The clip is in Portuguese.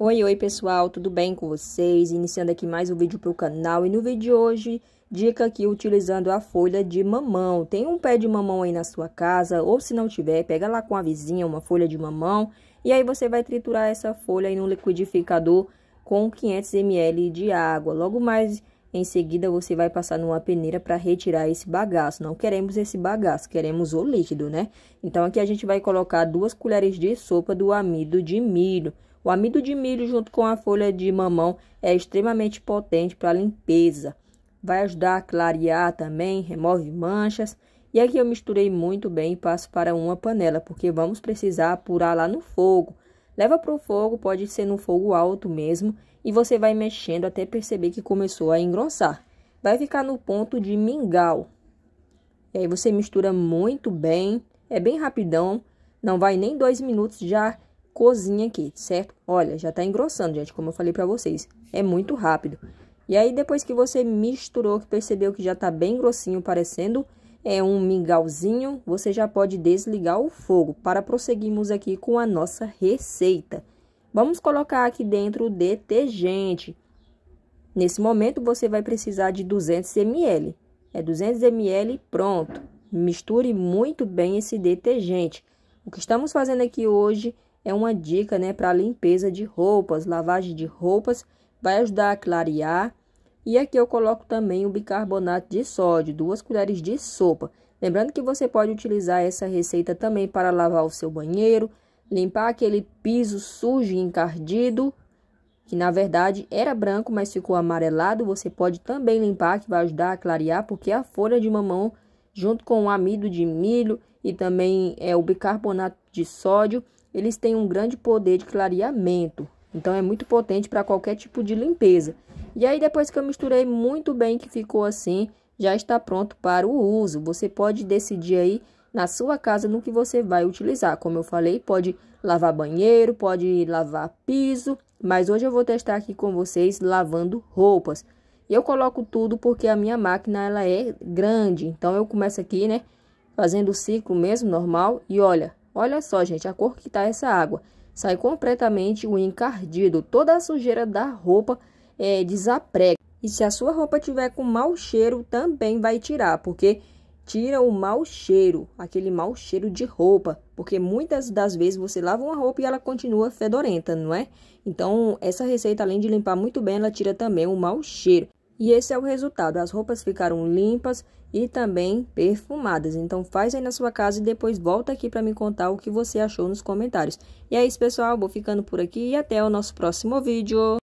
Oi, oi pessoal, tudo bem com vocês? Iniciando aqui mais um vídeo para o canal e no vídeo de hoje, dica aqui utilizando a folha de mamão. Tem um pé de mamão aí na sua casa ou se não tiver, pega lá com a vizinha uma folha de mamão e aí você vai triturar essa folha aí no liquidificador com 500 ml de água. Logo mais em seguida você vai passar numa peneira para retirar esse bagaço. Não queremos esse bagaço, queremos o líquido, né? Então aqui a gente vai colocar duas colheres de sopa do amido de milho. O amido de milho junto com a folha de mamão é extremamente potente para limpeza. Vai ajudar a clarear também, remove manchas. E aqui eu misturei muito bem e passo para uma panela, porque vamos precisar apurar lá no fogo. Leva para o fogo, pode ser no fogo alto mesmo, e você vai mexendo até perceber que começou a engrossar. Vai ficar no ponto de mingau. E aí você mistura muito bem, é bem rapidão, não vai nem dois minutos já cozinha aqui, certo? Olha, já tá engrossando, gente, como eu falei pra vocês. É muito rápido. E aí, depois que você misturou, que percebeu que já tá bem grossinho, parecendo é um mingauzinho, você já pode desligar o fogo para prosseguirmos aqui com a nossa receita. Vamos colocar aqui dentro o detergente. Nesse momento, você vai precisar de 200 ml. É 200 ml pronto. Misture muito bem esse detergente. O que estamos fazendo aqui hoje é é uma dica né, para limpeza de roupas, lavagem de roupas, vai ajudar a clarear. E aqui eu coloco também o bicarbonato de sódio, duas colheres de sopa. Lembrando que você pode utilizar essa receita também para lavar o seu banheiro, limpar aquele piso sujo e encardido, que na verdade era branco, mas ficou amarelado. Você pode também limpar, que vai ajudar a clarear, porque a folha de mamão, junto com o amido de milho e também é, o bicarbonato de sódio, eles têm um grande poder de clareamento, então é muito potente para qualquer tipo de limpeza. E aí depois que eu misturei muito bem que ficou assim, já está pronto para o uso. Você pode decidir aí na sua casa no que você vai utilizar. Como eu falei, pode lavar banheiro, pode lavar piso, mas hoje eu vou testar aqui com vocês lavando roupas. eu coloco tudo porque a minha máquina ela é grande, então eu começo aqui, né, fazendo o ciclo mesmo normal e olha, Olha só, gente, a cor que tá é essa água. Sai completamente o encardido, toda a sujeira da roupa é, desaprega. E se a sua roupa tiver com mau cheiro, também vai tirar, porque tira o mau cheiro, aquele mau cheiro de roupa, porque muitas das vezes você lava uma roupa e ela continua fedorenta, não é? Então, essa receita além de limpar muito bem, ela tira também o mau cheiro. E esse é o resultado. As roupas ficaram limpas e também perfumadas. Então faz aí na sua casa e depois volta aqui para me contar o que você achou nos comentários. E é isso, pessoal. Vou ficando por aqui e até o nosso próximo vídeo.